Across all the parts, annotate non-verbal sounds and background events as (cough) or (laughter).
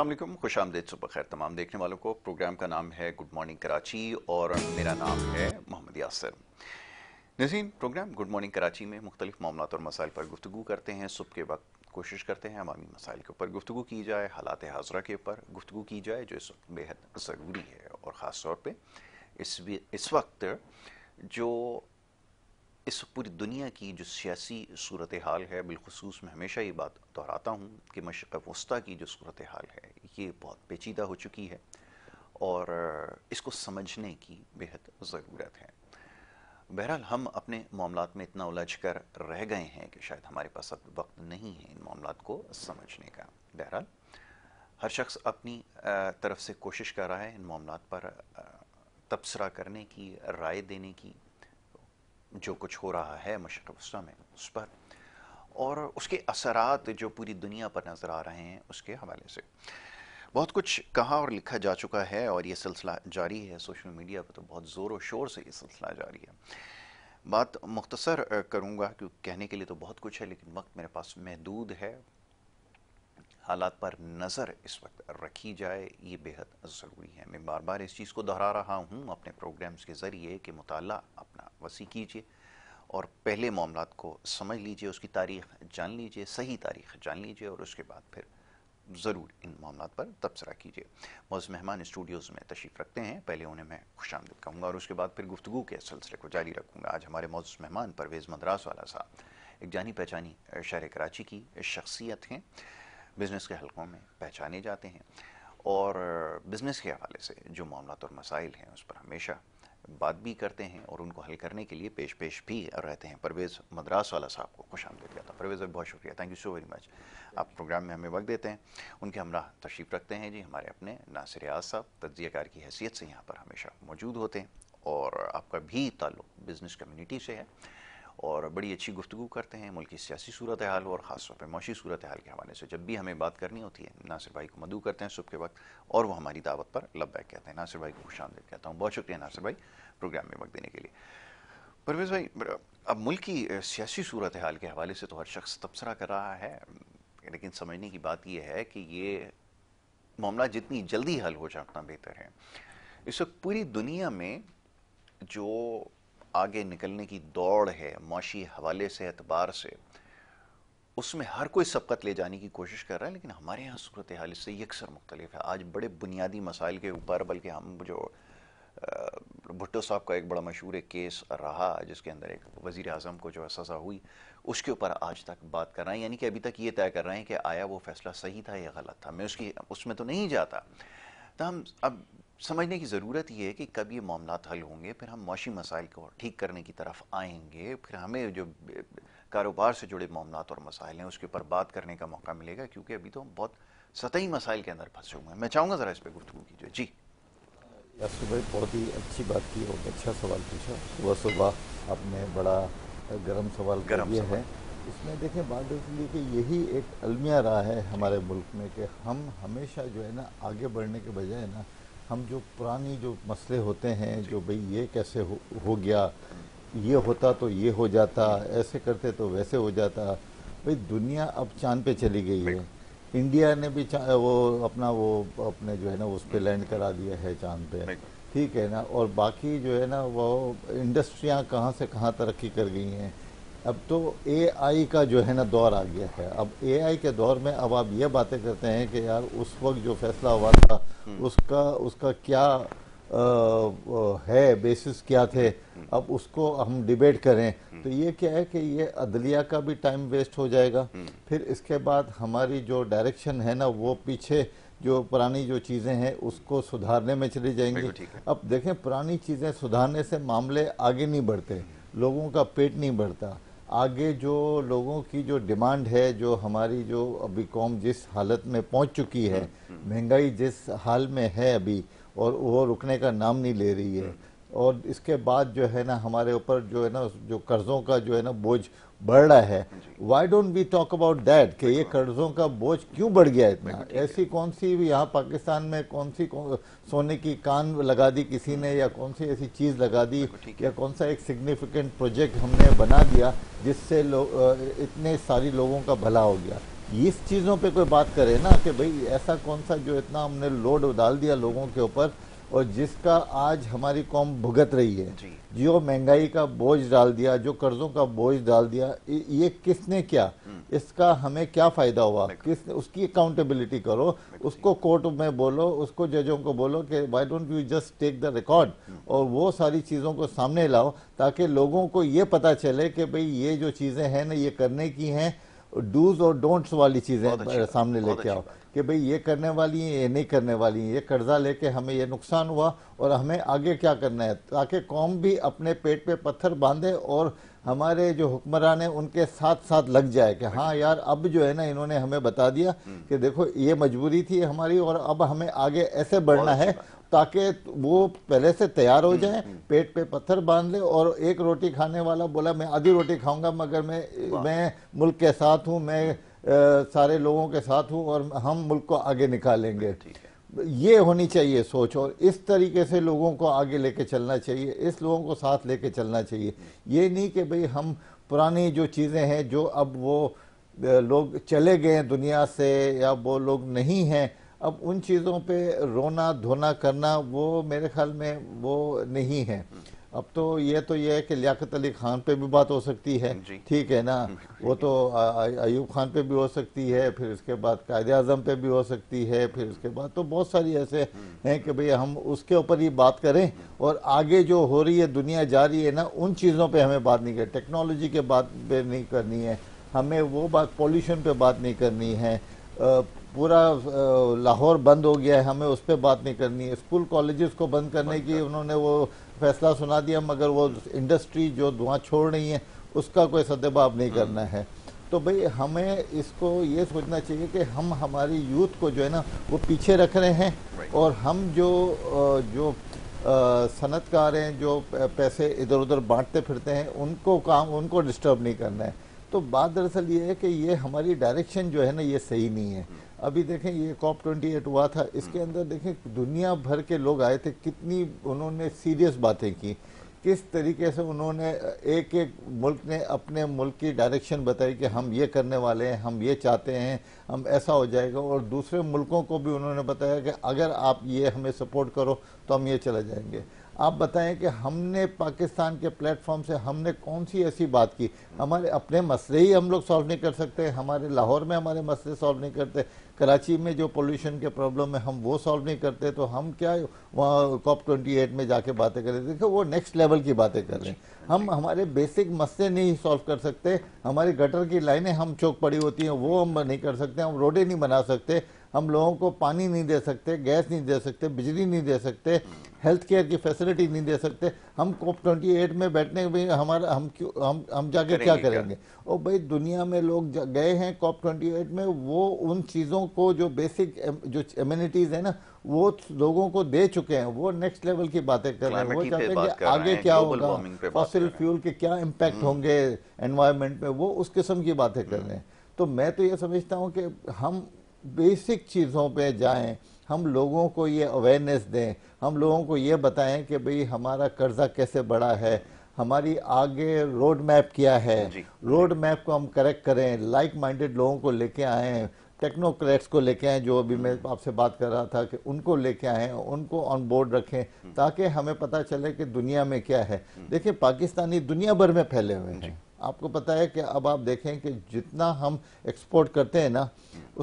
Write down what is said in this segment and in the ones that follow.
असलम खुश आमदेद सुबह खैर तमाम देखने वालों को प्रोग्राम का नाम है गुड मॉर्निंग कराची और मेरा नाम है मोहम्मद यासर नजीन प्रोग्राम गुड मॉर्निंग कराची में मुख्तलिफ मामला और मसाइल पर गुफ्तु करते हैं सुबह के वक्त कोशिश करते हैं अवामी मसाइल के ऊपर गुफ्तु की जाए हालात हाजरा के ऊपर गुफ्तु की जाए जो इस वक्त बेहद ज़रूरी है और ख़ास तौर पर इस इस वक्त जो इस पूरी दुनिया की जो सियासी सूरत हाल है बिलखसूस मैं हमेशा ये बात दोहराता हूँ कि मशक़ वस्ती की जो सूरत हाल है ये बहुत पेचीदा हो चुकी है और इसको समझने की बेहद ज़रूरत है बहरहाल हम अपने मामला में इतना उलझ कर रह गए हैं कि शायद हमारे पास अब वक्त नहीं है इन मामला को समझने का बहरहाल हर शख्स अपनी तरफ से कोशिश कर रहा है इन मामला पर तबसरा करने की राय देने की जो कुछ हो रहा है मशरक़ में उस पर और उसके असरात जो पूरी दुनिया पर नज़र आ रहे हैं उसके हवाले से बहुत कुछ कहा और लिखा जा चुका है और ये सिलसिला जारी है सोशल मीडिया पर तो बहुत ज़ोर व शोर से ये सिलसिला जारी है बात मुख्तसर करूँगा क्योंकि कहने के लिए तो बहुत कुछ है लेकिन वक्त मेरे पास महदूद है हालात पर नज़र इस वक्त रखी जाए ये बेहद ज़रूरी है मैं बार बार इस चीज़ को दोहरा रहा हूँ अपने प्रोग्राम्स के ज़रिए कि मुताल अपना वसी कीजिए और पहले मामला को समझ लीजिए उसकी तारीख जान लीजिए सही तारीख जान लीजिए और उसके बाद फिर ज़रूर इन मामला पर तबसरा कीजिए मौज मेहमान स्टूडियोज़ में तशरीफ़ रखते हैं पहले उन्हें मैं खुश आमद कहूँगा और उसके बाद फिर गुफ्तु के सिलसिले को जारी रखूँगा आज हमारे मौज मेहमान परवेज़ मद्रास वाला साहब एक जानी पहचानी शहर कराची की शख्सियत हैं बिज़नेस के हलकों में पहचाने जाते हैं और बिज़नेस के हवाले से जो मामला और मसाइल हैं उस पर हमेशा बात भी करते हैं और उनको हल करने के लिए पेश पेश भी रहते हैं परवेज़ मद्रास वाला साहब को खुश दिया था परवेज़ बहुत शुक्रिया thank you so very much आप प्रोग्राम में हमें वक्त देते हैं उनके हमरा तशरीफ़ रखते हैं जी हमारे अपने नासिर आज साहब तजियाकार की हैसियत से यहाँ पर हमेशा मौजूद होते हैं और आपका भी ताल्लुक बिज़नेस कम्यूनिटी से है और बड़ी अच्छी गुफ्तु करते हैं मुल्क की सियासी सूरत हाल और ख़ासतौर पर मौशी सूरत हाल के हवाले से जब भी हमें बात करनी होती है नासिर भाई को मदू करते हैं सुबह के वक्त और वो हमारी दावत पर लब्बैक कहते हैं नासिर भाई को खुश कहता हूँ बहुत शुक्रिया नासिर भाई प्रोग्राम में वक्त देने के लिए परवेज़ भाई अब मुल्क की सियासी सूरत हाल के हवाले से तो हर शख्स तबसरा कर रहा है लेकिन समझने की बात यह है कि ये मामला जितनी जल्दी हल हो जाए उतना बेहतर है इस वक्त पूरी दुनिया में जो आगे निकलने की दौड़ है माशी हवाले से अतबार से उसमें हर कोई सबकत ले जाने की कोशिश कर रहा है लेकिन हमारे यहाँ सूरत हाल इससे यकसर मुख्तलिफ है आज बड़े बुनियादी मसाइल के ऊपर बल्कि हम जो भुट्टो साहब का एक बड़ा मशहूर एक केस रहा जिसके अंदर एक वज़ी अजम को जो है सज़ा हुई उसके ऊपर आज तक बात कर रहे हैं यानी कि अभी तक ये तय कर रहे हैं कि आया वो फ़ैसला सही था या गलत था मैं उसकी उसमें तो नहीं जाता तो हम अब समझने की ज़रूरत यह है कि कब ये मामला हल होंगे फिर हम मौशी मसाइल को ठीक करने की तरफ आएंगे फिर हमें जो कारोबार से जुड़े मामला और मसाइल हैं उसके ऊपर बात करने का मौका मिलेगा क्योंकि अभी तो हम बहुत सतही मसाइल के अंदर फंसे हुए हैं मैं चाहूँगा ज़रा इस पर गुफ्तु कीजिए जी यासू भाई बहुत ही अच्छी बात की और अच्छा सवाल पूछा सुबह सुबह आपने बड़ा गर्म सवाल गर्म किया है इसमें देखें बात इसलिए कि यही एक अलमिया रहा है हमारे मुल्क में कि हम हमेशा जो है ना आगे बढ़ने के बजाय ना हम जो पुरानी जो मसले होते हैं जो भाई ये कैसे हो, हो गया ये होता तो ये हो जाता ऐसे करते तो वैसे हो जाता भाई दुनिया अब चांद पे चली गई है इंडिया ने भी वो अपना वो अपने जो है ना उस पर लैंड करा दिया है चांद पे ठीक है ना और बाकी जो है ना वो इंडस्ट्रियाँ कहाँ से कहाँ तरक्की कर गई हैं अब तो एआई का जो है ना दौर आ गया है अब एआई के दौर में अब आप ये बातें करते हैं कि यार उस वक्त जो फैसला हुआ था हम्म। उसका उसका क्या आ, है बेसिस क्या थे हम्म। अब उसको हम डिबेट करें हम्म। तो ये क्या है कि ये अदलिया का भी टाइम वेस्ट हो जाएगा फिर इसके बाद हमारी जो डायरेक्शन है ना वो पीछे जो पुरानी जो चीज़ें हैं उसको सुधारने में चली जाएंगी अब देखें पुरानी चीज़ें सुधारने से मामले आगे नहीं बढ़ते लोगों का पेट नहीं बढ़ता आगे जो लोगों की जो डिमांड है जो हमारी जो अभी कौम जिस हालत में पहुंच चुकी है हम्म, हम्म। महंगाई जिस हाल में है अभी और वो रुकने का नाम नहीं ले रही है हम्म। और इसके बाद जो है ना हमारे ऊपर जो है ना जो कर्जों का जो है ना बोझ बढ़ रहा है why don't we talk about that कि ये कर्जों का बोझ क्यों बढ़ गया इतना ऐसी कौन सी यहाँ पाकिस्तान में कौन सी कौन, सोने की कान लगा दी किसी ने या कौन सी ऐसी चीज़ लगा दी या कौन सा एक सिग्निफिकेंट प्रोजेक्ट हमने बना दिया जिससे लोग इतने सारी लोगों का भला हो गया इस चीज़ों पे कोई बात करे ना कि भाई ऐसा कौन सा जो इतना हमने लोड डाल दिया लोगों के ऊपर और जिसका आज हमारी कौम भुगत रही है जो महंगाई का बोझ डाल दिया जो कर्जों का बोझ डाल दिया ये किसने क्या हम्म। इसका हमें क्या फ़ायदा हुआ किस उसकी अकाउंटेबिलिटी करो उसको कोर्ट में बोलो उसको जजों को बोलो कि why don't you just take the record और वो सारी चीज़ों को सामने लाओ ताकि लोगों को ये पता चले कि भाई ये जो चीज़ें हैं ना ये करने की हैं डूज और डोंट्स वाली चीज़ें सामने लेके आओ कि भाई ये करने वाली हैं ये नहीं करने वाली हैं ये कर्जा लेके हमें ये नुकसान हुआ और हमें आगे क्या करना है ताकि कौम भी अपने पेट पे पत्थर बांधे और हमारे जो हुक्मरान हैं उनके साथ साथ लग जाए कि हाँ यार अब जो है ना इन्होंने हमें बता दिया हम्म। कि देखो ये मजबूरी थी हमारी और अब हमें आगे ऐसे बढ़ना है ताकि वो पहले से तैयार हो हम्म, जाए हम्म। पेट पे पत्थर बांध ले और एक रोटी खाने वाला बोला मैं आधी रोटी खाऊंगा मगर मैं मैं मुल्क के साथ हूँ मैं सारे लोगों के साथ हूँ और हम मुल्क को आगे निकालेंगे ये होनी चाहिए सोच और इस तरीके से लोगों को आगे लेके चलना चाहिए इस लोगों को साथ लेके चलना चाहिए ये नहीं कि भाई हम पुरानी जो चीज़ें हैं जो अब वो लोग चले गए दुनिया से या वो लोग नहीं हैं अब उन चीज़ों पे रोना धोना करना वो मेरे ख्याल में वो नहीं है अब तो ये तो ये है कि लियाकत अली खान पे भी बात हो सकती है ठीक है ना वो तो अयूब खान पे भी हो सकती है फिर उसके बाद कायद अजम पे भी हो सकती है फिर उसके बाद तो बहुत सारी ऐसे हम्म। हैं कि भई हम उसके ऊपर ही बात करें और आगे जो हो रही है दुनिया जा रही है ना उन चीज़ों पे हमें बात नहीं करें टेक्नोलॉजी के बात पर नहीं करनी है हमें वो बात पॉल्यूशन पर बात नहीं करनी है पूरा लाहौर बंद हो गया है हमें उस पर बात नहीं करनी है स्कूल कॉलेजेस को बंद करने की उन्होंने वो फैसला सुना दिया मगर वो इंडस्ट्री जो धुआं छोड़ रही है उसका कोई सदबाव नहीं करना हम्म। है तो भाई हमें इसको ये सोचना चाहिए कि हम हमारी यूथ को जो है ना वो पीछे रख रहे हैं और हम जो जो सनतकार हैं जो पैसे इधर उधर बांटते फिरते हैं उनको काम उनको डिस्टर्ब नहीं करना है तो बात दरअसल ये है कि ये हमारी डायरेक्शन जो है ना ये सही नहीं है हम्म। अभी देखें ये कॉप ट्वेंटी एट हुआ था इसके हम्म। अंदर देखें दुनिया भर के लोग आए थे कितनी उन्होंने सीरियस बातें की किस तरीके से उन्होंने एक एक मुल्क ने अपने मुल्क की डायरेक्शन बताई कि हम ये करने वाले हैं हम ये चाहते हैं हम ऐसा हो जाएगा और दूसरे मुल्कों को भी उन्होंने बताया कि अगर आप ये हमें सपोर्ट करो तो हम ये चले जाएंगे आप बताएं कि हमने पाकिस्तान के प्लेटफॉर्म से हमने कौन सी ऐसी बात की हमारे अपने मसले ही हम लोग सॉल्व नहीं कर सकते हमारे लाहौर में हमारे मसले सॉल्व नहीं करते कराची में जो पोल्यूशन के प्रॉब्लम है हम वो सॉल्व नहीं करते तो हम क्या वहाँ कॉप ट्वेंटी एट में जाके बातें करें देखो वो नेक्स्ट लेवल की बातें कर रहे हैं हम हमारे बेसिक मसले नहीं सॉल्व कर सकते हमारी गटर की लाइनें हम चौक पड़ी होती हैं वो हम नहीं कर सकते हम रोडें नहीं बना सकते हम लोगों को पानी नहीं दे सकते गैस नहीं दे सकते बिजली नहीं दे सकते हेल्थ केयर की फैसिलिटी नहीं दे सकते हम कोप ट्वेंटी एट में बैठने में हमारा हम क्यों हम हम जाके क्या करेंगे और भाई दुनिया में लोग गए हैं कॉप ट्वेंटी एट में वो उन चीज़ों को जो बेसिक जो एम्यूनिटीज़ है ना वो लोगों को दे चुके हैं वो नेक्स्ट लेवल की बातें कर रहे हैं वो चाहते हैं कि आगे क्या होगा फॉसिल फ्यूल के क्या इम्पैक्ट हम्म। होंगे एनवायरमेंट में वो उस किस्म की बातें कर हम्म। रहे हैं तो मैं तो ये समझता हूँ कि हम बेसिक चीज़ों पे जाएं हम लोगों को ये अवेयरनेस दें हम लोगों को ये बताएं कि भाई हमारा कर्जा कैसे बढ़ा है हमारी आगे रोड मैप क्या है रोड मैप को हम करेक्ट करें लाइक माइंडेड लोगों को लेके आएँ टेक्नोक्रेट्स को लेके आएँ जो अभी मैं हम्म। आपसे बात कर रहा था कि उनको लेके आएँ उनको ऑन बोर्ड रखें हम्म। ताकि हमें पता चले कि दुनिया में क्या है हम्म। देखिए पाकिस्तानी दुनिया भर में फैले हुए हैं आपको पता है कि अब आप देखें कि जितना हम एक्सपोर्ट करते हैं ना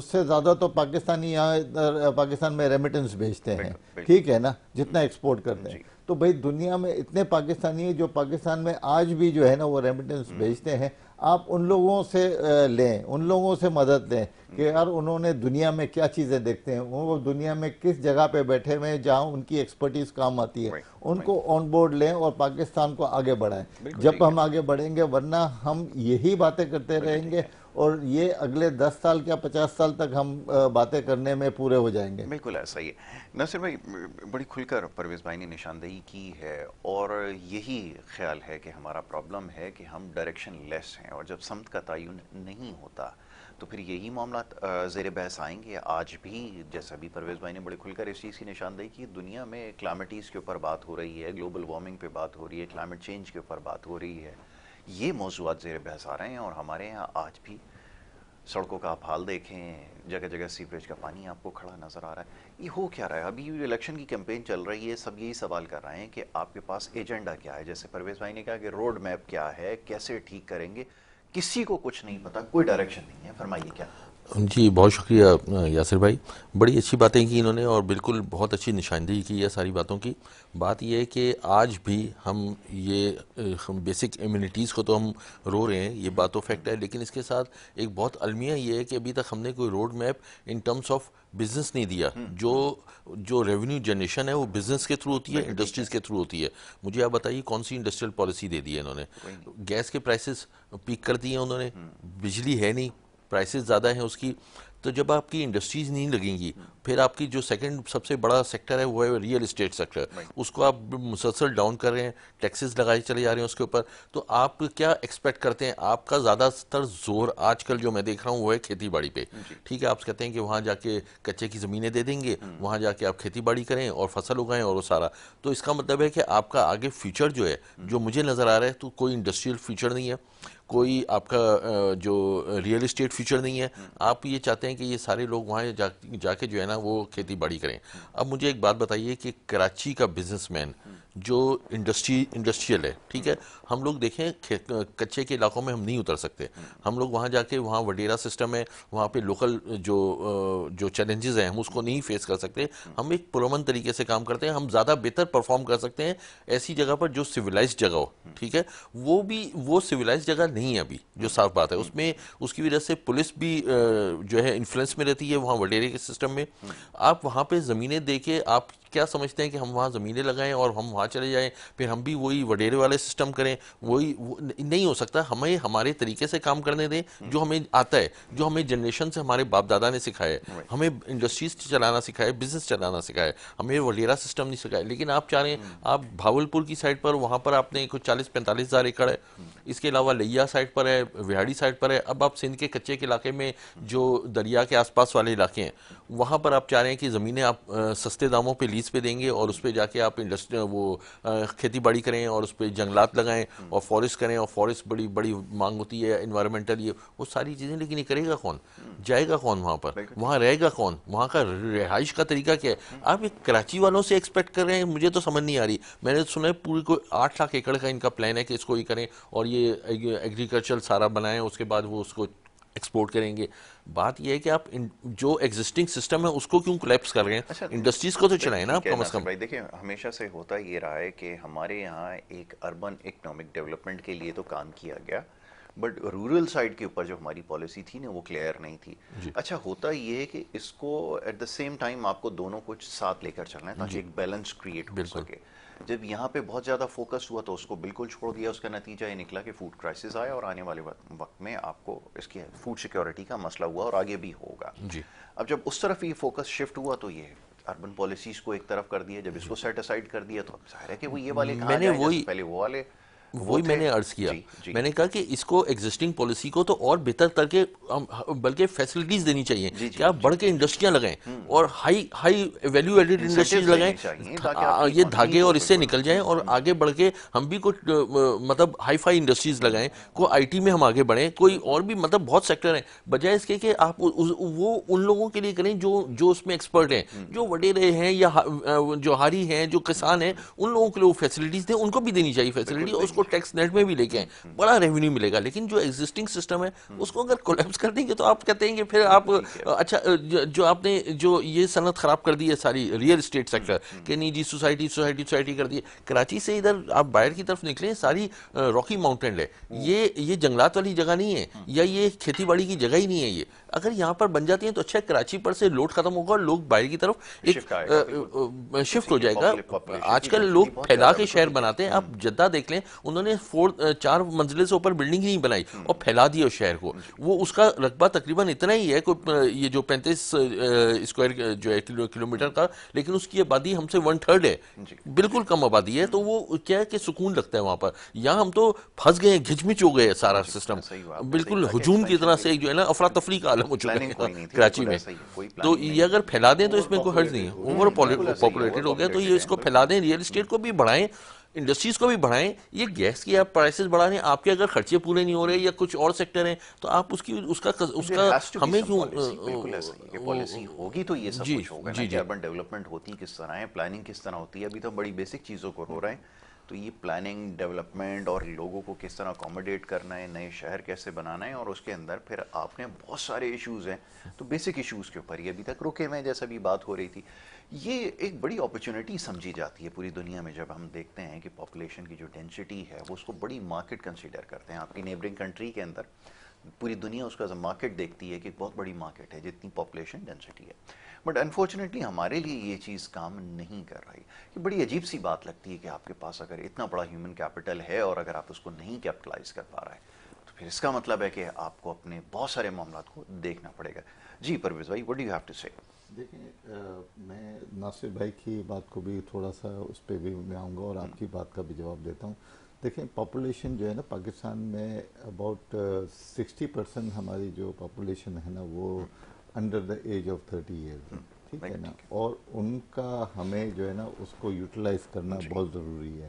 उससे ज़्यादा तो पाकिस्तानी यहाँ पाकिस्तान में रेमिटेंस भेजते हैं ठीक है ना जितना एक्सपोर्ट हम्म। करते हैं तो भाई दुनिया में इतने पाकिस्तानी है जो पाकिस्तान में आज भी जो है ना वो रेमिटेंस हम्म। भेजते हैं आप उन लोगों से लें उन लोगों से मदद लें कि हम्म। यार उन्होंने दुनिया में क्या चीज़ें देखते हैं वो दुनिया में किस जगह पे बैठे हुए हैं जहाँ उनकी एक्सपर्टीज काम आती है उनको ऑन बोर्ड लें और पाकिस्तान को आगे बढ़ाएं जब हम आगे बढ़ेंगे वरना हम यही बातें करते रहेंगे और ये अगले दस साल या पचास साल तक हम बातें करने में पूरे हो जाएंगे बिल्कुल ऐसा ही है नसर भाई बड़ी खुलकर परवेज़ भाई ने निशानदेही की है और यही ख्याल है कि हमारा प्रॉब्लम है कि हम डायरेक्शन लेस हैं और जब समत का तयन नहीं होता तो फिर यही मामला जेर बहस आएंगे आज भी जैसा भी परवेज़ भाई ने बड़े खुलकर इस चीज़ की निशानदेही की दुनिया में क्लाइमेटीज़ के ऊपर बात हो रही है ग्लोबल वार्मिंग पे बात हो रही है क्लाइमेट चेंज के ऊपर बात हो रही है ये मौजूद जेर बहस आ रहे हैं और हमारे यहाँ आज भी सड़कों का आप हाल देखें जगह जगह सीवरेज का पानी आपको खड़ा नज़र आ रहा है ये हो क्या रहा है अभी इलेक्शन की कैंपेन चल रही है सब यही सवाल कर रहे हैं कि आपके पास एजेंडा क्या है जैसे परवेज भाई ने कहा कि रोड मैप क्या है कैसे ठीक करेंगे किसी को कुछ नहीं पता कोई डायरेक्शन नहीं है फरमाइए क्या जी बहुत शुक्रिया यासिर भाई बड़ी अच्छी बातें की इन्होंने और बिल्कुल बहुत अच्छी निशानदेही की है सारी बातों की बात यह है कि आज भी हम ये हम बेसिक इम्यूनिटीज़ को तो हम रो रहे हैं ये बात तो फैक्ट है लेकिन इसके साथ एक बहुत अलमिया ये है कि अभी तक हमने कोई road map in terms of business नहीं दिया हम्म, जो हम्म। जो रेवेन्यू जनरेशन है वो बिजनेस के थ्रू होती है इंडस्ट्रीज के थ्रू होती है मुझे आप बताइए कौन सी इंडस्ट्रियल पॉलिसी दे दी है इन्होंने गैस के प्राइसेस पीक कर दिए उन्होंने हम्म। बिजली है नहीं प्राइसेस ज़्यादा हैं उसकी तो जब आपकी इंडस्ट्रीज नहीं लगेंगी फिर आपकी जो सेकंड सबसे बड़ा सेक्टर है वो है रियल इस्टेट सेक्टर उसको आप मुसलसल डाउन कर रहे हैं टैक्सेस लगाए चले जा रहे हैं उसके ऊपर तो आप क्या एक्सपेक्ट करते हैं आपका ज़्यादातर जोर आजकल जो मैं देख रहा हूँ वो है खेती बाड़ी पे ठीक है आप कहते हैं कि वहाँ जाके कच्चे की ज़मीनें दे देंगे हम्म। वहाँ जाके आप खेती बाड़ी करें और फसल उगाएं और वो सारा तो इसका मतलब है कि आपका आगे फ्यूचर जो है हम्म। जो मुझे नज़र आ रहा है तो कोई इंडस्ट्रियल फ्यूचर नहीं है कोई आपका जो रियल इस्टेट फ्यूचर नहीं है आप ये चाहते हैं कि ये सारे लोग वहाँ जा जाके जो है ना वो खेती बाड़ी करें अब मुझे एक बात बताइए कि कराची का बिजनेसमैन जो इंडस्ट्री इंडस्ट्रियल है ठीक है हम लोग देखें कच्चे के इलाकों में हम नहीं उतर सकते हम लोग वहाँ जाके वहाँ वडेरा सिस्टम है वहाँ पे लोकल जो जो चैलेंजेस हैं हम उसको नहीं फेस कर सकते हम एक पुरमन तरीके से काम करते हैं हम ज़्यादा बेहतर परफॉर्म कर सकते हैं ऐसी जगह पर जो सिविलाइज जगह हो ठीक है वो भी वो सिविलाइज जगह नहीं है अभी जो साफ बात है उसमें उसकी वजह से पुलिस भी जो है इन्फ्लुएंस में रहती है वहाँ वडेरे के सिस्टम में आप वहाँ पर ज़मीनें दे के आप क्या समझते हैं कि हम वहाँ ज़मीनें लगाएं और हम वहाँ चले जाएं फिर हम भी वही वडेरे वाले सिस्टम करें वही नहीं हो सकता हमें हमारे तरीके से काम करने दें हम्म। जो हमें आता है जो हमें जनरेशन से हमारे बाप दादा ने सिखाया है हमें इंडस्ट्रीज चलाना सिखाया बिजनेस चलाना सिखाया है हमें वडेरा सिस्टम नहीं सिखाया लेकिन आप चाह रहे हैं हम्म। आप भावलपुर की साइड पर वहाँ पर आपने कुछ चालीस पैंतालीस हज़ार एकड़ है हम्म। इसके अलावा लैया साइड पर है विहाड़ी साइड पर है अब आप सिंध के कच्चे के इलाके में जो दरिया के आसपास वाले इलाके हैं वहाँ पर आप चाह रहे हैं कि ज़मीनें आप सस्ते दामों पर लीज पे देंगे और उस पर जाके आप इंडस्ट्री वो खेती बाड़ी करें और उस पर जंगलात लगाएं और फॉरेस्ट करें और फॉरेस्ट बड़ी बड़ी मांग होती है इन्वायरमेंटल ये वो सारी चीज़ें लेकिन ये करेगा कौन जाएगा कौन वहाँ पर वहाँ रहेगा कौन वहाँ का रिहाइश का तरीका क्या है आप एक कराची वालों से एक्सपेक्ट कर रहे हैं मुझे तो समझ नहीं आ रही मैंने तो सुना है पूरी को आठ लाख एकड़ का इनका प्लान है कि इसको ये करें और ये एग्रीकल्चर सारा बनाएं उसके बाद वो उसको एक्सपोर्ट करेंगे बात यह है कि आप जो एग्जिस्टिंग सिस्टम है उसको क्यों कोलेप्स कर रहे हैं अच्छा, इंडस्ट्रीज को तो चलाए ना आप कम अज कम भाई देखिए हमेशा से होता ये रहा है कि हमारे यहाँ एक अर्बन इकोनॉमिक डेवलपमेंट के लिए तो काम किया गया बट रूरल साइड के ऊपर जो हमारी पॉलिसी थी ना वो क्लियर नहीं थी अच्छा होता ये है कि इसको एट द सेम टाइम आपको दोनों कुछ साथ लेकर चलना है ताकि एक बैलेंस क्रिएट हो सके जब यहाँ पे बहुत ज़्यादा फोकस हुआ तो उसको बिल्कुल छोड़ दिया उसका नतीजा ये निकला कि फूड क्राइसिस आया और आने वाले वक्त में आपको इसकी फूड सिक्योरिटी का मसला हुआ और आगे भी होगा जी अब जब उस तरफ ये फोकस शिफ्ट हुआ तो ये अर्बन पॉलिसीज को एक तरफ कर दिया जब इसको सेट असाइड कर दिया तो जाहिर है कि वो ये वाले मैंने वही पहले वो वाले वही मैंने अर्ज किया जी, जी. मैंने कहा कि इसको एग्जिस्टिंग पॉलिसी को तो और बेहतर करके बल्कि फैसिलिटीज देनी चाहिए कि आप बढ़ के इंडस्ट्रियां लगाएं हम्म। और high high value added industries लगाएं ये धागे और इससे निकल जाएं और हम्म। आगे बढ़ के हम भी कुछ मतलब हाई फाई इंडस्ट्रीज लगाएं को टी में हम आगे बढ़े कोई और भी मतलब बहुत सेक्टर है बजाय इसके कि आप वो उन लोगों के लिए करें जो जो उसमें एक्सपर्ट हैं हम्म। जो वडेरे हैं या जो हारी हैं जो किसान हैं उन लोगों के लिए फैसिलिटीज दें उनको भी देनी चाहिए फैसिलिटी और उसको टैक्स नेट में भी लेके आए बड़ा रेवेन्यू मिलेगा लेकिन जो एग्जिस्टिंग सिस्टम है उसको अगर कोलेप्स कर देंगे तो आप कहते हैं कि फिर आप अच्छा जो आपने जो ये सनत खराब कर दी है सारी रियल स्टेट सेक्टर कि नहीं जी सोसाइटी सोसाइटी सोसाइटी कर दी कराची से इधर आप बाहर की तरफ निकले सारी रॉकी माउंटेन है ये ये जंगलात वाली जगह नहीं है हम्म। या ये खेती की जगह ही नहीं है ये अगर यहाँ पर बन जाती है तो अच्छा कराची पर से लोड खत्म होगा और लोग बाहर की तरफ एक शिफ्ट हो जाएगा आजकल लोग फैला के शहर बनाते हैं आप हम्म। जद्दा देख लें उन्होंने फोर्थ चार मंजिले से ऊपर बिल्डिंग ही नहीं बनाई हम्म। और फैला दिया उस शहर को हम्म। वो उसका रकबा तकरीबन इतना ही है कोई ये जो पैंतीस स्क्वायर जो है किलोमीटर का लेकिन उसकी आबादी हमसे वन थर्ड है बिल्कुल कम आबादी है तो वो क्या है कि सुकून लगता है वहाँ पर यहाँ हम तो फंस गए घिचमिच हो गए सारा सिस्टम बिल्कुल हजूम की तरह से जो है ना अफरा तफरी का आलम हो कराची में तो ये अगर फैला दें तो इसमें कोई हर्ज नहीं है ओवर पॉपुलेटेड हो गया तो ये इसको फैला दें रियल इस्टेट को भी बढ़ाएं इंडस्ट्रीज को भी बढ़ाएं ये गैस की आप प्राइसेस बढ़ा रहे हैं आपके अगर खर्चे पूरे नहीं हो रहे या कुछ और सेक्टर हैं तो आप उसकी उसका उसका हमें क्यों पॉलिसी होगी तो ये सब कुछ होगा जी, जी, अर्बन डेवलपमेंट होती है किस तरह है प्लानिंग किस तरह होती है अभी तो बड़ी बेसिक चीज़ों को हो रहा है तो ये प्लानिंग डेवलपमेंट और लोगों को किस तरह अकोमोडेट करना है नए शहर कैसे बनाना है और उसके अंदर फिर आपने बहुत सारे इश्यूज़ हैं तो बेसिक इश्यूज़ के ऊपर ये अभी तक रुके हुए जैसा भी बात हो रही थी ये एक बड़ी अपॉर्चुनिटी समझी जाती है पूरी दुनिया में जब हम देखते हैं कि पॉपुलेशन की जो डेंसिटी है वो उसको बड़ी मार्केट कंसिडर करते हैं आपकी नेबरिंग कंट्री के अंदर पूरी दुनिया उसका मार्केट देखती है कि बहुत बड़ी मार्केट है जितनी पॉपुलेशन डेंसिटी है बट अनफॉर्चुनेटली हमारे लिए ये चीज़ काम नहीं कर रही ये बड़ी अजीब सी बात लगती है कि आपके पास अगर इतना बड़ा ह्यूमन कैपिटल है और अगर आप उसको नहीं कैपिटलाइज कर पा रहे हैं तो फिर इसका मतलब है कि आपको अपने बहुत सारे मामला को देखना पड़ेगा जी परवेज भाई वट यू हैव टू से देखिए मैं नासिर भाई की बात को भी थोड़ा सा उस पर भी मैं आऊँगा और आपकी हम्म। बात का भी जवाब देता हूँ देखिए पॉपुलेशन जो है ना पाकिस्तान में अबाउट सिक्सटी परसेंट हमारी जो पॉपुलेशन है ना वो hmm. Under the age of thirty year ठीक है ना और उनका हमें जो है ना उसको यूटिलाइज करना बहुत ज़रूरी है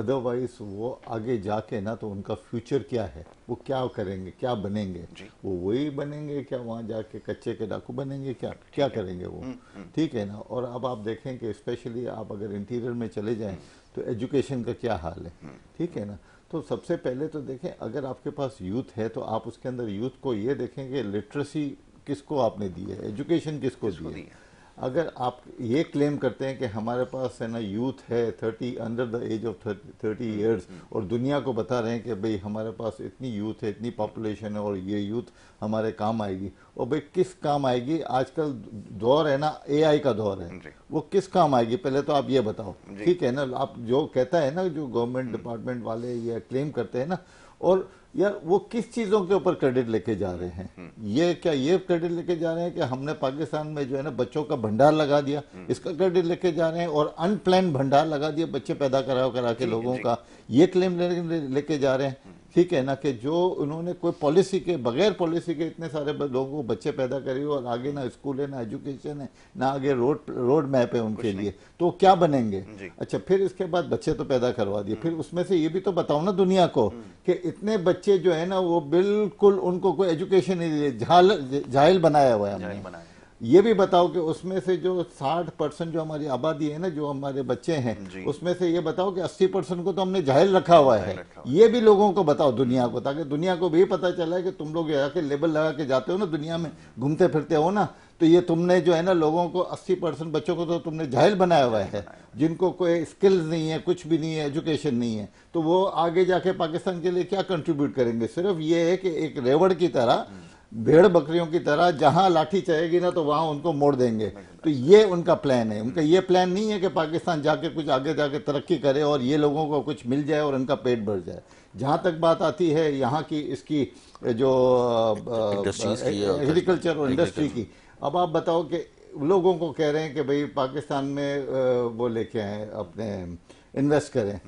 अदरवाइज hmm. वो आगे जाके ना तो उनका फ्यूचर क्या है वो क्या करेंगे क्या बनेंगे वो वही बनेंगे क्या वहाँ जाके कच्चे के डाकू बनेंगे क्या क्या करेंगे वो hmm, hmm. ठीक है ना और अब आप देखें कि स्पेशली आप अगर इंटीरियर में चले जाएं तो एजुकेशन का क्या हाल है ठीक है ना तो सबसे पहले तो देखें अगर आपके पास यूथ है तो आप उसके अंदर यूथ को ये देखें कि लिटरेसी किसको आपने दी है एजुकेशन किसको दी है? दी है अगर आप ये क्लेम करते हैं कि हमारे पास है ना यूथ है thirty under the age of thirty years और दुनिया को बता रहे हैं कि भाई हमारे पास इतनी यूथ है इतनी पॉपुलेशन है और ये यूथ हमारे काम आएगी और भाई किस काम आएगी आजकल दौर है ना एआई का दौर है वो किस काम आएगी पहले तो आप ये बताओ ठीक है ना आप जो कहता है ना जो गवर्नमेंट हम्म। डिपार्टमेंट वाले ये क्लेम करते हैं ना और यार वो किस चीज़ों के ऊपर क्रेडिट लेके जा रहे हैं हम्म। ये क्या ये क्रेडिट लेके जा रहे हैं कि हमने पाकिस्तान में जो है ना बच्चों का भंडार लगा दिया हम्म। इसका क्रेडिट लेके जा रहे हैं और अनप्लान भंडार लगा दिया बच्चे पैदा करा करा के लोगों का ये क्लेम लेके जा रहे हैं ठीक है ना कि जो उन्होंने कोई पॉलिसी के बगैर पॉलिसी के इतने सारे लोगों को बच्चे पैदा करे और आगे ना स्कूल है ना एजुकेशन है ना आगे रोड रोड मैप है उनके लिए तो क्या बनेंगे अच्छा फिर इसके बाद बच्चे तो पैदा करवा दिए हम्म। फिर उसमें से ये भी तो बताओ ना दुनिया को हम्म। कि इतने बच्चे जो है ना वो बिल्कुल उनको कोई एजुकेशन नहीं दिए जाहल जाहिल बनाया हुआ है हमने ये भी बताओ कि उसमें से जो 60 परसेंट जो हमारी आबादी है ना जो हमारे बच्चे हैं उसमें से ये बताओ कि 80 परसेंट को तो हमने जाहिल रखा हुआ है ये भी लोगों को बताओ दुनिया को ताकि दुनिया को भी पता चला है कि तुम लोग के लेबल लगा के जाते हो ना दुनिया में घूमते फिरते हो ना तो ये तुमने जो है ना लोगों को अस्सी परसेंट बच्चों को तो तुमने जाहिल बनाया हुआ है जिनको कोई स्किल्स नहीं है कुछ भी नहीं है एजुकेशन नहीं है तो वो आगे जाके पाकिस्तान के लिए क्या कंट्रीब्यूट करेंगे सिर्फ ये है कि एक रेवड़ की तरह भेड़ बकरियों की तरह जहां लाठी चाहेगी ना तो वहां उनको मोड़ देंगे तो ये उनका प्लान है उनका ये प्लान नहीं है कि पाकिस्तान जाके कुछ आगे जाके तरक्की करे और ये लोगों को कुछ मिल जाए और उनका पेट भर जाए जहाँ तक बात आती है यहाँ की इसकी जो एग्रीकल्चर और इंडस्ट्री की अब आप बताओ कि लोगों को कह रहे हैं कि भाई पाकिस्तान में वो लेके आए अपने इन्वेस्ट करें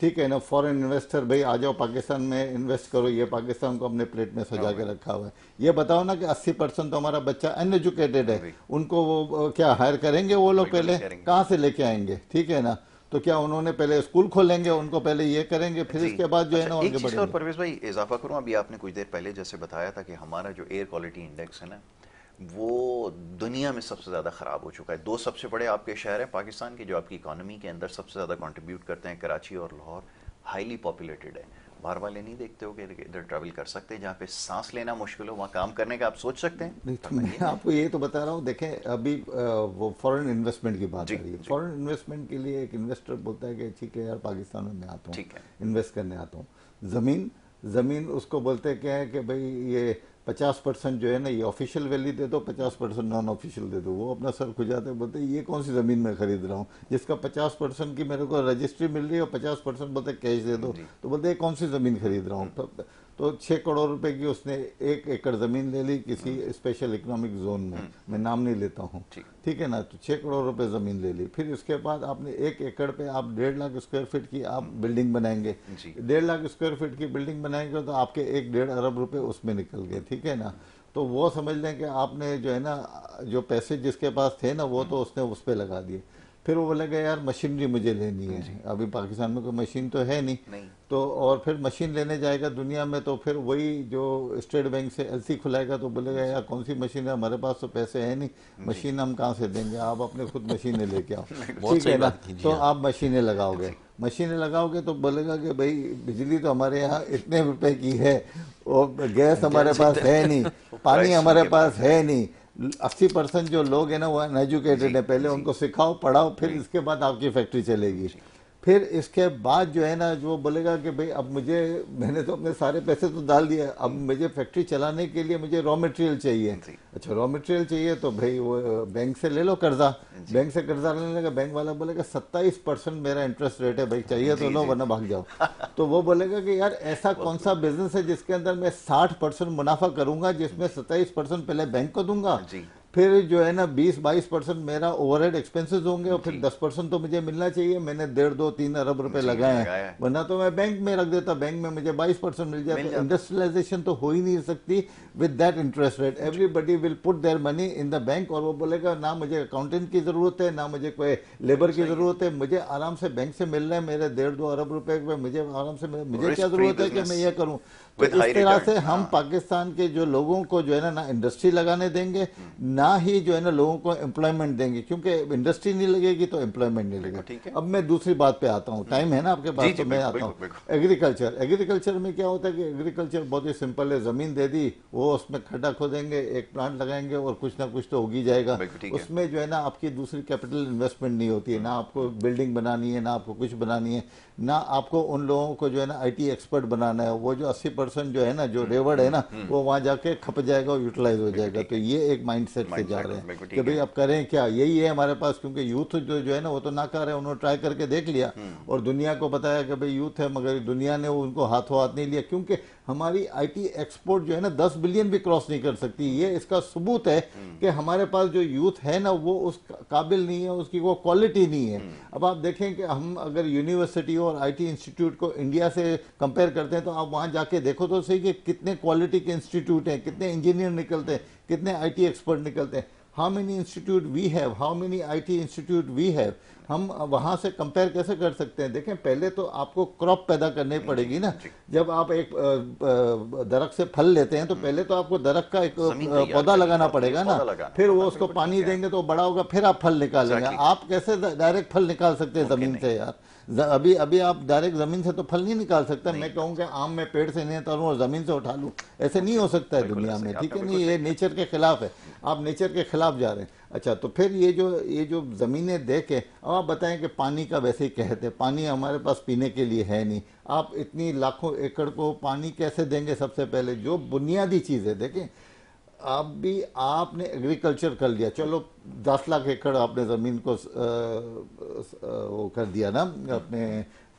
ठीक है ना फॉरेन इन्वेस्टर भाई आ जाओ पाकिस्तान में इन्वेस्ट करो ये पाकिस्तान को अपने प्लेट में सजा के हाँ रखा हुआ है ये बताओ ना कि 80 परसेंट तो हमारा बच्चा अनएजुकेटेड है हाँ उनको वो क्या हायर करेंगे वो लोग पहले कहाँ से लेके आएंगे ठीक है ना तो क्या उन्होंने पहले स्कूल खोलेंगे उनको पहले ये करेंगे फिर इसके बाद जो है अच्छा, ना एक चीज और परवेश भाई इजाफा करूँ अभी आपने कुछ देर पहले जैसे बताया था कि हमारा जो एयर क्वालिटी इंडेक्स है ना वो दुनिया में सबसे ज़्यादा ख़राब हो चुका है दो सबसे बड़े आपके शहर हैं पाकिस्तान के जो आपकी इकानमी के अंदर सबसे ज़्यादा कंट्रीब्यूट करते हैं कराची और लाहौर हाईली पॉपुलेटेड है बाहर वाले नहीं देखते हो कि इधर ट्रैवल कर सकते हैं जहाँ पे सांस लेना मुश्किल हो वहाँ काम करने का आप सोच सकते हैं नहीं तो मैं आपको ये तो बता रहा हूँ देखें अभी वो फॉरेन इन्वेस्टमेंट की बात आ रही है फॉरेन इन्वेस्टमेंट के लिए एक इन्वेस्टर बोलता है कि ठीक है यार पाकिस्तान में मैं आता हूँ इन्वेस्ट करने आता हूँ ज़मीन ज़मीन उसको बोलते क्या है कि भाई ये पचास परसेंट जो है ना ये ऑफिशियल वैल्यू दे दो पचास परसेंट नॉन ऑफिशियल दे दो वो अपना सर खुजाते बोलते ये कौन सी ज़मीन मैं खरीद रहा हूँ जिसका पचास परसेंट की मेरे को रजिस्ट्री मिल रही है और पचास परसेंट बोलते कैश दे दो तो बोलते ये कौन सी ज़मीन खरीद रहा हूँ हम्म। तो छः करोड़ रुपए की उसने एक एकड़ ज़मीन ले ली किसी स्पेशल इकोनॉमिक जोन में हम्म। मैं नाम नहीं लेता हूँ ठीक है ना तो छः करोड़ रुपए ज़मीन ले ली फिर उसके बाद आपने एक एकड़ पे आप डेढ़ लाख स्क्वायर फीट की आप बिल्डिंग हम्म। बनाएंगे डेढ़ लाख स्क्वायर फीट की बिल्डिंग बनाएंगे तो आपके एक डेढ़ अरब रुपये उसमें निकल गए ठीक है ना तो वो समझ लें कि आपने जो है ना जो पैसे जिसके पास थे ना वो हम्म। तो उसने उस पर लगा दिए फिर वो बोला यार मशीनरी मुझे लेनी है अभी पाकिस्तान में कोई मशीन तो है नहीं, नहीं। तो और फिर मशीन लेने जाएगा दुनिया में तो फिर वही जो स्टेट बैंक से एल खुलाएगा तो बोलेगा यार कौन सी मशीन है हमारे पास तो पैसे है नहीं, नहीं। मशीन हम कहाँ से देंगे आप अपने खुद मशीनें लेके आओ (laughs) ठीक है ना तो आप मशीनें लगाओगे मशीनें लगाओगे तो बोलेगा कि भाई बिजली तो हमारे यहाँ इतने रुपए की है और गैस हमारे पास है नहीं (laughs) पानी हमारे पास है नहीं अस्सी परसेंट जो लोग हैं ना वो अनएजुकेटेड है पहले उनको सिखाओ पढ़ाओ फिर इसके बाद आपकी फैक्ट्री चलेगी फिर इसके बाद जो है ना जो बोलेगा कि भाई अब मुझे मैंने तो अपने सारे पैसे तो डाल दिए अब मुझे फैक्ट्री चलाने के लिए मुझे रॉ मटेरियल चाहिए अच्छा रॉ मटेरियल चाहिए तो भाई वो बैंक से ले लो कर्जा बैंक से कर्जा लेने लगा बैंक वाला बोलेगा सत्ताईस परसेंट मेरा इंटरेस्ट रेट है भाई चाहिए तो लो वरना भाग जाओ तो वो बोलेगा कि यार ऐसा कौन सा बिजनेस है जिसके अंदर मैं साठ मुनाफा करूंगा जिसमें सत्ताईस पहले बैंक को दूंगा फिर जो है ना 20-22 परसेंट मेरा ओवरहेड एक्सपेंसेस होंगे और फिर 10 परसेंट तो मुझे मिलना चाहिए मैंने डेढ़ दो तीन अरब रुपए लगाए हैं वरना तो मैं बैंक में रख देता बैंक में मुझे 22 परसेंट मिल तो जाता इंडस्ट्रियलाइजेशन तो हो ही नहीं सकती with that interest rate everybody will put their money in the bank और वो बोलेगा ना मुझे अकाउंटेंट की जरूरत है ना मुझे कोई लेबर की जरूरत है मुझे आराम से बैंक से मिल रहे हैं मेरे डेढ़ दो अरब रुपए मुझे आराम से मुझे क्या जरूरत है कि मैं ये करूँ तो इस तरह से हम हाँ। पाकिस्तान के जो लोगों को जो है ना ना इंडस्ट्री लगाने देंगे हम्म। ना ना ही जो है ना लोगों को एम्प्लॉयमेंट देंगे क्योंकि इंडस्ट्री नहीं लगेगी तो एम्प्लॉयमेंट नहीं लगेगा अब मैं दूसरी बात पे आता हूँ टाइम है ना आपके पास तो मैं आता हूँ एग्रीकल्चर एग्रीकल्चर में क्या होता है कि एग्रीकल्चर बहुत ही सिंपल है जमीन दे दी वो उसमें खड्डा खोदेंगे एक प्लांट लगाएंगे और कुछ ना कुछ तो होगी जाएगा उसमें जो है ना आपकी दूसरी कैपिटल इन्वेस्टमेंट नहीं होती है ना आपको बिल्डिंग बनानी है ना आपको कुछ बनानी है ना आपको उन लोगों को जो है ना आई एक्सपर्ट बनाना है वो जो अस्सी परसेंट जो है ना जो रेवड़ हम्म, है ना हम्म, हम्म। वो वहाँ जाके खप जाएगा और यूटिलाइज हो जाएगा तो ये एक सेट से जा रहे हैं कि भाई अब करें क्या यही है हमारे पास क्योंकि यूथ जो जो है ना वो तो ना कर रहे उन्होंने ट्राई करके देख लिया हम्म। और दुनिया को बताया कि भाई यूथ है मगर दुनिया ने उनको हाथों हाथ नहीं लिया क्योंकि हमारी आईटी एक्सपोर्ट जो है ना दस बिलियन भी क्रॉस नहीं कर सकती ये इसका सबूत है हम्म। कि हमारे पास जो यूथ है ना वो उस काबिल नहीं है उसकी वो क्वालिटी नहीं है हम्म। अब आप देखें कि हम अगर यूनिवर्सिटी और आईटी इंस्टीट्यूट को इंडिया से कंपेयर करते हैं तो आप वहाँ जाके देखो तो सही कि कितने क्वालिटी के इंस्टीट्यूट हैं कितने इंजीनियर निकलते हैं कितने आई एक्सपर्ट निकलते हैं how many institute we have how many IT institute we have हम वहाँ से कंपेयर कैसे कर सकते हैं देखें पहले तो आपको क्रॉप पैदा करने हम्म, पड़ेगी ना जब आप एक दरख से फल लेते हैं तो हम्म। पहले तो आपको दरख का एक पौधा लगाना पड़ेगा ना फिर वो उसको पानी देंगे तो बड़ा होगा फिर आप फल निकालेंगे आप कैसे डायरेक्ट फल निकाल सकते हैं जमीन से यार अभी अभी आप डायरेक्ट ज़मीन से तो फल नहीं निकाल सकते मैं कहूँ कि आम में पेड़ से नहीं उतारूँ और ज़मीन से उठा लूँ ऐसे नहीं हो सकता है दुनिया में ठीक है नहीं ये नेचर के ख़िलाफ़ है आप नेचर के ख़िलाफ़ जा रहे हैं अच्छा तो फिर ये जो ये जो ज़मीनें देखें अब आप बताएं कि पानी का वैसे ही कहते हैं पानी हमारे पास पीने के लिए है नहीं आप इतनी लाखों एकड़ को पानी कैसे देंगे सबसे पहले जो बुनियादी चीज़ है देखें आप भी आपने एग्रीकल्चर कर लिया चलो दस लाख एकड़ आपने ज़मीन को वो कर दिया ना अपने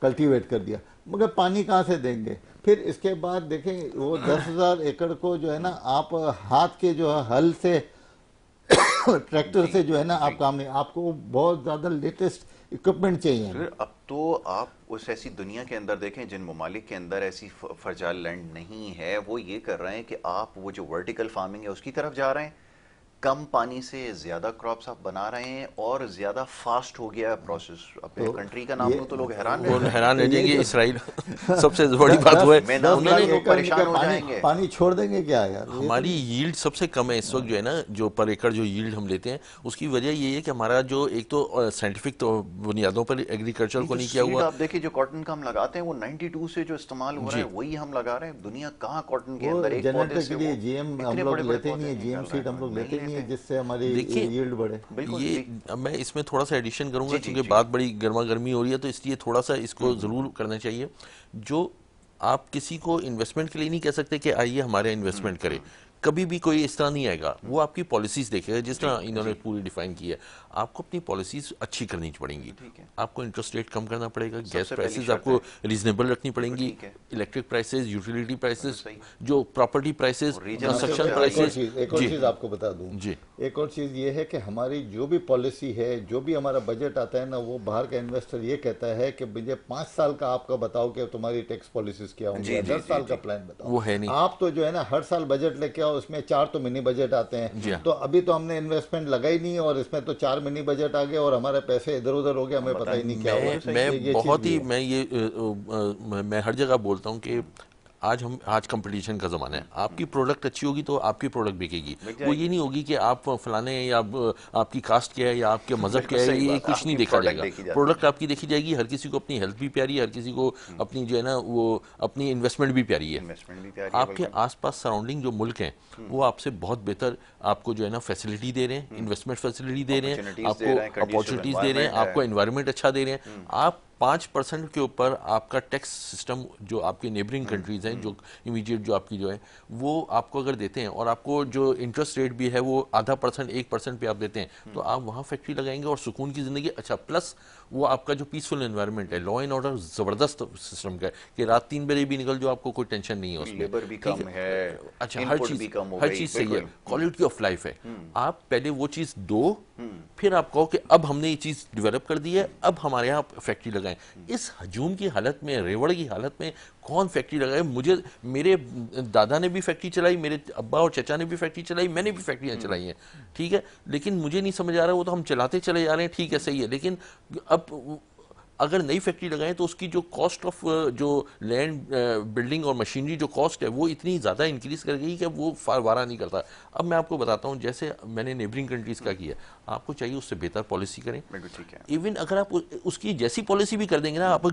कल्टीवेट कर दिया मगर पानी कहाँ से देंगे फिर इसके बाद देखें वो दस हज़ार एकड़ को जो है ना आप हाथ के जो है हल से ट्रैक्टर (coughs) से जो है ना आप काम नहीं आपको बहुत ज़्यादा लेटेस्ट इक्विपमेंट चाहिए अब तो आप उस ऐसी दुनिया के अंदर देखें जिन ममालिक के अंदर ऐसी फर्जाल लैंड नहीं है वो ये कर रहे हैं कि आप वो जो वर्टिकल फार्मिंग है उसकी तरफ जा रहे हैं कम पानी से ज़्यादा क्रॉप्स आप बना रहे हैं और ज़्यादा फास्ट हो गया प्रोसेस अपने कंट्री का नाम लूँ तो लोग हैरान हैरान रह जाएंगे इसराइल (laughs) सबसे बड़ी बात हुआ है परेशान हो जाएंगे पानी छोड़ देंगे क्या यार हमारी यील्ड तो- सबसे कम है इस वक्त जो है ना जो पर एकड़ जो यील्ड हम लेते हैं उसकी वजह ये है कि हमारा जो एक तो साइंटिफिक तो बुनियादों पर एग्रीकल्चर को तो नहीं किया हुआ आप देखिए जो कॉटन का हम लगाते हैं वो 92 से जो इस्तेमाल हो रहा है वही हम लगा रहे हैं दुनिया कहाँ कॉटन के अंदर एक पौधे से जीएम हम लोग लेते नहीं है जीएम सीट हम लोग लेते नहीं है जिससे हमारी यील्ड बढ़े ये मैं इसमें थोड़ा सा एडिशन करूंगा क्योंकि बात बड़ी गर्मा गर्मी हो रही है तो इसलिए थोड़ा सा इसको हम्म, हम्म। ज़रूर करना चाहिए जो आप किसी को इन्वेस्टमेंट के लिए नहीं कह सकते कि आइए हमारे इन्वेस्टमेंट हम्म, करें कभी भी कोई इस तरह नहीं आएगा वो आपकी पॉलिसीज देखेगा जिस तरह इन्होंने पूरी डिफाइन की है आपको अपनी पॉलिसीज अच्छी करनी पड़ेंगी आपको इंटरेस्ट रेट कम करना पड़ेगा गैस प्राइसेस आपको रीजनेबल रखनी पड़ेंगी इलेक्ट्रिक प्राइसेस यूटिलिटी प्राइसेस जो प्रॉपर्टी प्राइसेस कंस्ट्रक्शन प्राइसेस एक और चीज आपको बता दूं जी एक और चीज ये है कि हमारी जो भी पॉलिसी है जो भी हमारा बजट आता है ना वो बाहर का इन्वेस्टर ये कहता है कि मुझे पांच साल का आपका बताओ कि तुम्हारी टैक्स पॉलिसीज क्या होंगी दस साल का प्लान बताओ वो है नहीं आप तो जो है ना हर साल बजट लेके आओ उसमें चार तो मिनी बजट आते हैं हाँ। तो अभी तो हमने इन्वेस्टमेंट लगा ही नहीं और इसमें तो चार मिनी बजट आ गए और हमारे पैसे इधर उधर हो गए हमें हाँ, पता ही नहीं क्या हुआ मैं बहुत ही मैं ये मैं हर जगह बोलता हूँ कि आज हम आज कंपटीशन का ज़माना है हम्म। आपकी प्रोडक्ट अच्छी होगी तो आपकी प्रोडक्ट बिकेगी वो ये नहीं होगी कि आप फलाने या आप, आपकी कास्ट क्या है या आपके मज़हब क्या है ये कुछ नहीं देखा जाएगा प्रोडक्ट आपकी देखी जाएगी हर किसी को अपनी हेल्थ भी प्यारी है हर किसी को हम्म। अपनी जो है ना वो अपनी इन्वेस्टमेंट भी प्यारी है आपके आस पास सराउंडिंग जो मुल्क हैं हम्म। वो आपसे बहुत बेहतर आपको जो है ना फैसिलिटी दे रहे हैं इन्वेस्टमेंट फैसिलिटी दे रहे हैं आपको अपॉर्चुनिटीज़ दे रहे हैं आपको इन्वायरमेंट अच्छा दे रहे हैं आप पाँच परसेंट के ऊपर आपका टैक्स सिस्टम जो आपके नेबरिंग हम्म, कंट्रीज़ हैं जो हम्म। इमीडिएट जो आपकी जो है वो आपको अगर देते हैं और आपको जो इंटरेस्ट रेट भी है वो आधा परसेंट एक परसेंट पे आप देते हैं तो हम्म। आप वहाँ फैक्ट्री लगाएंगे और सुकून की ज़िंदगी अच्छा प्लस वो आपका जो पीसफुल इन्वायरमेंट है लॉ एंड ऑर्डर ज़बरदस्त सिस्टम का है कि रात तीन बजे भी निकल जो आपको कोई टेंशन नहीं है उसमें अच्छा हर चीज़ हर चीज़ सही है क्वालिटी ऑफ लाइफ है आप पहले वो चीज़ दो फिर आप कहो कि अब हमने ये चीज़ डेवलप कर दी है अब हमारे यहाँ फैक्ट्री लगाएं इस हजूम की हालत में रेवड़ की हालत में कौन फैक्ट्री लगाए मुझे मेरे दादा ने भी फैक्ट्री चलाई मेरे अब्बा और चचा ने भी फैक्ट्री चलाई मैंने भी फैक्ट्रियाँ चलाई हैं ठीक है लेकिन मुझे नहीं समझ आ रहा वो तो हम चलाते चले जा रहे हैं ठीक है सही है लेकिन अब अगर नई फैक्ट्री लगाएं तो उसकी जो कॉस्ट ऑफ uh, जो लैंड बिल्डिंग uh, और मशीनरी जो कॉस्ट है वो इतनी ज़्यादा इंक्रीज़ कर गई कि वो फारवारा नहीं करता अब मैं आपको बताता हूँ जैसे मैंने नेबरिंग कंट्रीज़ का किया आपको चाहिए उससे बेहतर पॉलिसी करें ठीक है इवन अगर आप उसकी जैसी पॉलिसी भी कर देंगे ना आप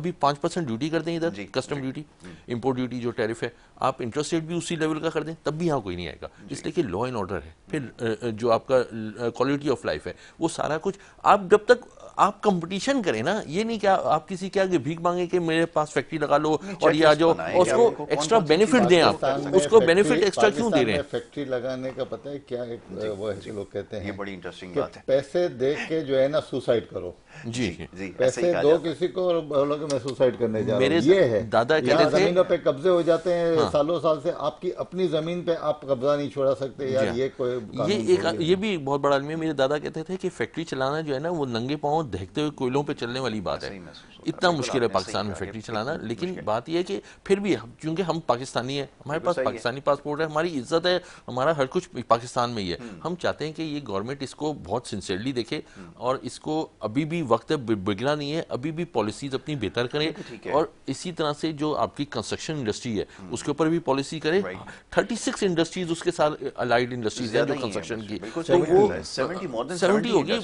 अभी पाँच परसेंट ड्यूटी कर दें इधर कस्टम ड्यूटी इम्पोर्ट ड्यूटी जो टैरिफ है आप इंटरेस्ट रेट भी उसी लेवल का कर दें तब भी यहाँ कोई नहीं आएगा इसलिए कि लॉ एंड ऑर्डर है फिर uh, जो आपका क्वालिटी ऑफ लाइफ है वो सारा कुछ आप जब तक आप कंपटीशन करें ना ये नहीं क्या आप किसी के आगे भीख मांगे कि मेरे पास फैक्ट्री लगा लो और या जो उसको एक्स्ट्रा बेनिफिट दें आप उसको बेनिफिट एक्स्ट्रा क्यों दे रहे हैं फैक्ट्री लगाने का पता है क्या एक वो लोग कहते हैं ये बड़ी इंटरेस्टिंग बात है पैसे दे के जो है ना सुसाइड करो जी जी पैसे दो किसी को बोलोगे मैं सुसाइड करने जा रहा हूँ ये है दादा कहते थे जमीनों पे कब्जे हो जाते हैं हाँ। सालों साल से आपकी अपनी जमीन पे आप कब्जा नहीं छोड़ा सकते यार ये कोई ये एक ये भी बहुत बड़ा आदमी है मेरे दादा कहते थे कि फैक्ट्री चलाना जो है ना वो नंगे पांव देखते हुए कोयलों पे चलने वाली बात है इतना मुश्किल है पाकिस्तान में फैक्ट्री चलाना तो लेकिन बात यह है कि फिर भी चूंकि हम पाकिस्तानी है हमारे पास पाकिस्तानी पासपोर्ट है हमारी इज्जत है हमारा हर कुछ पाकिस्तान में ही है हम्म। हम चाहते हैं कि ये गवर्नमेंट इसको बहुत सिंसियरली देखे हम्म। और इसको अभी भी वक्त बिगड़ा नहीं है अभी भी पॉलिसीज अपनी बेहतर करें और इसी तरह से जो आपकी कंस्ट्रक्शन इंडस्ट्री है हम्म। उसके ऊपर भी पॉलिसी करें थर्टी सिक्स इंडस्ट्रीज उसके साथ अलाइड इंडस्ट्रीज है जो कंस्ट्रक्शन की तो वो सेवेंटी होगी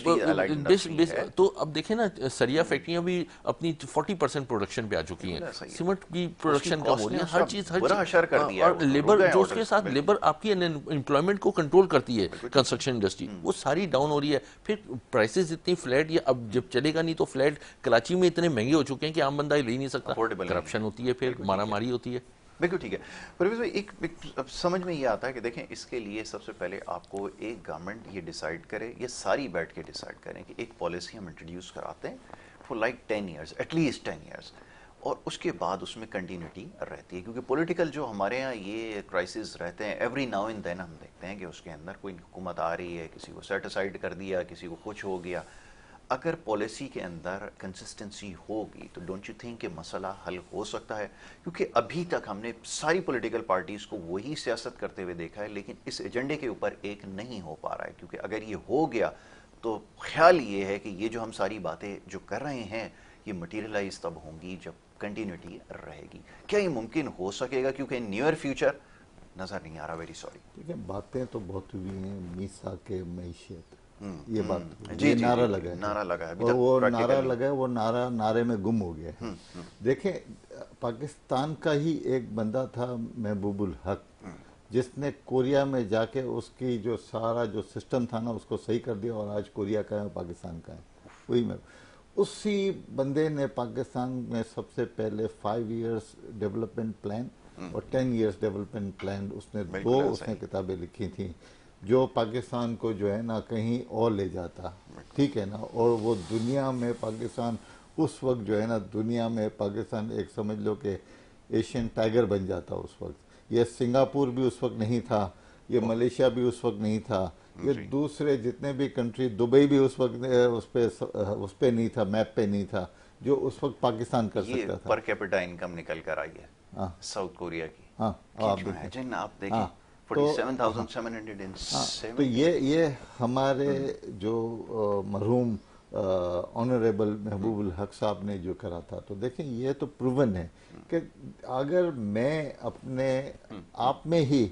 तो अब देखें ना सरिया फैक्ट्रियां भी अपनी 40 परसेंट प्रोडक्शन पे आ चुकी हैं सीमेंट की प्रोडक्शन कम हो रही है हर चीज हर चीज हाँ, और लेबर जो उसके साथ लेबर आपकी एम्प्लॉयमेंट को कंट्रोल करती है कंस्ट्रक्शन हम्म। इंडस्ट्री वो सारी डाउन हो रही है फिर प्राइसेस इतनी फ्लैट या अब जब चलेगा नहीं तो फ्लैट कराची में इतने महंगे हो चुके हैं कि आम बंदा ले नहीं सकता करप्शन होती है फिर मारामारी होती है बिल्कुल ठीक है परवेज भाई एक, एक समझ में ये आता है कि देखें इसके लिए सबसे पहले आपको एक गवर्नमेंट ये डिसाइड करे ये सारी बैठ के डिसाइड करें कि एक पॉलिसी हम इंट्रोड्यूस कराते हैं for like ten years at least ten years और उसके बाद उसमें कंटिन्यूटी रहती है क्योंकि पॉलिटिकल जो हमारे यहाँ ये क्राइसिस रहते हैं एवरी नाउ इन देन हम देखते हैं कि उसके अंदर कोई हुकूमत आ रही है किसी को सेटिसाइड कर दिया किसी को कुछ हो गया अगर पॉलिसी के अंदर कंसिस्टेंसी होगी तो डोंट यू थिंक मसला हल हो सकता है क्योंकि अभी तक हमने सारी पॉलिटिकल पार्टीज़ को वही सियासत करते हुए देखा है लेकिन इस एजेंडे के ऊपर एक नहीं हो पा रहा है क्योंकि अगर ये हो गया तो ख्याल ये है कि ये जो हम सारी बातें जो कर रहे हैं ये मटेरियलाइज तब होंगी जब कंटिन्यूटी रहेगी क्या ये मुमकिन हो सकेगा क्योंकि नियर फ्यूचर नज़र नहीं आ रहा वेरी सॉरी बातें तो बहुत हुई हैं मीसा के मीशत ये हम्म। बात ये नारा लगा नारा लगा वो नारा लगा वो नारा नारे में गुम हो गया है हम्म, हम्म। देखे पाकिस्तान का ही एक बंदा था महबूबुल हक जिसने कोरिया में जाके उसकी जो सारा जो सिस्टम था ना उसको सही कर दिया और आज कोरिया का है पाकिस्तान का है वही मैं उसी बंदे ने पाकिस्तान में सबसे पहले फाइव इयर्स डेवलपमेंट प्लान और टेन इयर्स डेवलपमेंट प्लान उसने दो उसने किताबें लिखी थी जो पाकिस्तान को जो है ना कहीं और ले जाता ठीक है ना और वो दुनिया में पाकिस्तान उस वक्त जो है ना दुनिया में पाकिस्तान एक समझ लो कि एशियन टाइगर बन जाता उस वक्त यह सिंगापुर भी उस वक्त नहीं था ये मलेशिया भी उस वक्त नहीं था ये दूसरे जितने भी कंट्री दुबई भी उस वक्त उस पर उस पर नहीं था मैप पे नहीं था जो उस वक्त पाकिस्तान कर सकता था पर कैपिटा इनकम निकल कर आई है हाँ। साउथ कोरिया की हाँ आप देखें आप हाँ। तो, हाँ, तो ये ये हमारे जो मरहूम ऑनरेबल महबूबुल हक साहब ने जो करा था तो देखें ये तो प्रूवन है कि अगर मैं अपने आप में ही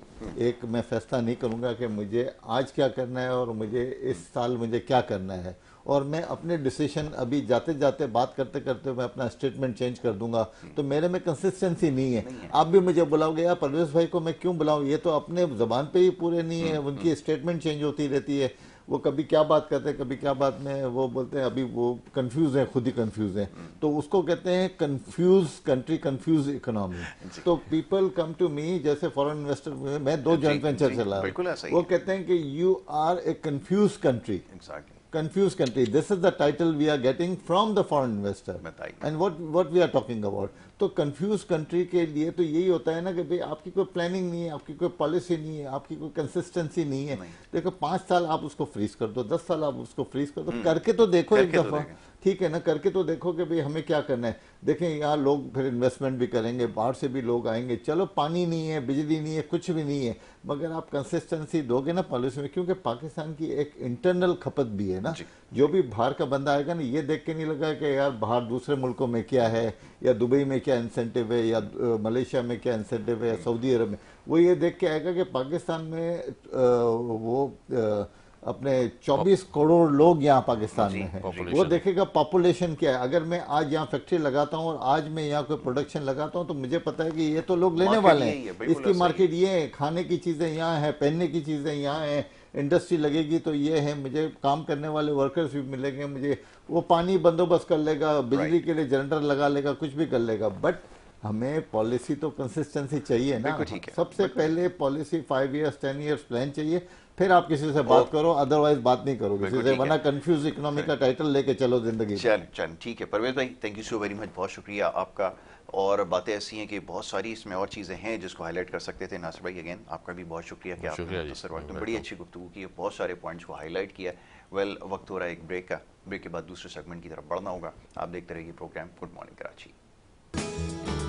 एक मैं फैसला नहीं करूँगा कि मुझे आज क्या करना है और मुझे इस साल मुझे क्या करना है और मैं अपने डिसीशन अभी जाते जाते बात करते करते मैं अपना स्टेटमेंट चेंज कर दूंगा तो मेरे में कंसिस्टेंसी नहीं है, आप भी मुझे बुलाओगे यार परवेश भाई को मैं क्यों बुलाऊँ ये तो अपने जबान पर ही पूरे नहीं है हम्म, उनकी स्टेटमेंट हम्म। चेंज होती रहती है वो कभी क्या बात करते हैं कभी क्या बात में वो बोलते हैं अभी वो कंफ्यूज है खुद ही कंफ्यूज है हम्म। तो उसको कहते हैं कंफ्यूज कंट्री कंफ्यूज इकोनॉमी तो पीपल कम टू मी जैसे फॉरेन इन्वेस्टर मैं दो जॉइंट वेंचर चला वो कहते हैं कि you are a confuse country confused country. This is the title we are getting from the foreign investor. And what, what we are talking about. तो confuse country के लिए तो यही होता है ना कि भाई आपकी कोई प्लानिंग नहीं है आपकी कोई पॉलिसी नहीं है आपकी कोई कंसिस्टेंसी नहीं है देखो पांच साल आप उसको फ्रीज कर दो दस साल आप उसको फ्रीज कर दो हम्म। करके तो देखो एक तो दफ़ा ठीक है ना करके तो देखो कि भाई हमें क्या करना है देखें यहाँ लोग फिर इन्वेस्टमेंट भी करेंगे बाहर से भी लोग आएंगे चलो पानी नहीं है बिजली नहीं है कुछ भी नहीं है मगर आप कंसिस्टेंसी दोगे ना पॉलिसी में क्योंकि पाकिस्तान की एक इंटरनल खपत भी है ना जो भी बाहर का बंदा आएगा ना ये देख के नहीं लगा कि यार बाहर दूसरे मुल्कों में क्या है या दुबई में क्या क्या इंसेंटिव है या मलेशिया में क्या इंसेंटिव है या सऊदी अरब में वो ये देख के आएगा कि पाकिस्तान में वो अपने 24 करोड़ लोग यहाँ पाकिस्तान में हैं वो देखेगा पॉपुलेशन क्या है अगर मैं आज यहाँ फैक्ट्री लगाता हूँ और आज मैं यहाँ कोई प्रोडक्शन लगाता हूँ तो मुझे पता है कि ये तो लोग लेने वाले हैं इसकी मार्केट ये है खाने की चीज़ें यहाँ है पहनने की चीज़ें यहाँ हैं इंडस्ट्री लगेगी तो ये है मुझे काम करने वाले वर्कर्स भी मिलेंगे मुझे वो पानी बंदोबस्त कर लेगा बिजली right. के लिए जनरेटर लगा लेगा कुछ भी कर लेगा बट हमें पॉलिसी तो कंसिस्टेंसी चाहिए ना सबसे पहले policy five years ten years plan चाहिए फिर आप किसी से बात oh. करो अदरवाइज बात नहीं करो किसी से वरना कंफ्यूज इकोनॉमी का टाइटल लेके चलो जिंदगी ठीक है परवेज भाई thank you so very much बहुत शुक्रिया आपका और बातें ऐसी हैं कि बहुत सारी इसमें और चीज़ें हैं जिसको हाईलाइट कर सकते थे नासिर भाई अगेन आपका भी बहुत शुक्रिया कि आपने सर वक्त बड़ी अच्छी गुफ्तु की बहुत सारे पॉइंट्स को हाईलाइट किया वेल वक्त हो रहा है एक ब्रेक का ब्रेक के बाद दूसरे सेगमेंट की तरफ बढ़ना होगा आप देखते रहिए प्रोग्राम गुड मॉर्निंग कराची